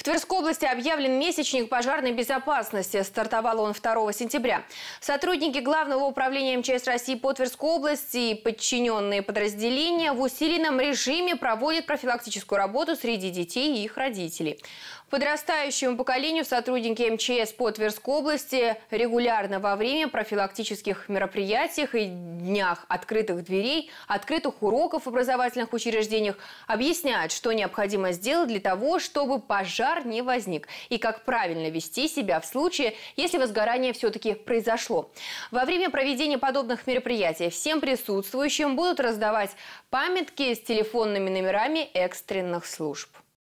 В Тверской области объявлен месячник пожарной безопасности. Стартовал он 2 сентября. Сотрудники Главного управления МЧС России по Тверской области и подчиненные подразделения в усиленном режиме проводят профилактическую работу среди детей и их родителей. Подрастающему поколению сотрудники МЧС по Тверской области регулярно во время профилактических мероприятий и днях открытых дверей, открытых уроков в образовательных учреждениях объясняют, что необходимо сделать для того, чтобы пожар пожар не возник и как правильно вести себя в случае, если возгорание все-таки произошло. Во время проведения подобных мероприятий всем присутствующим будут раздавать памятки с телефонными номерами экстренных служб.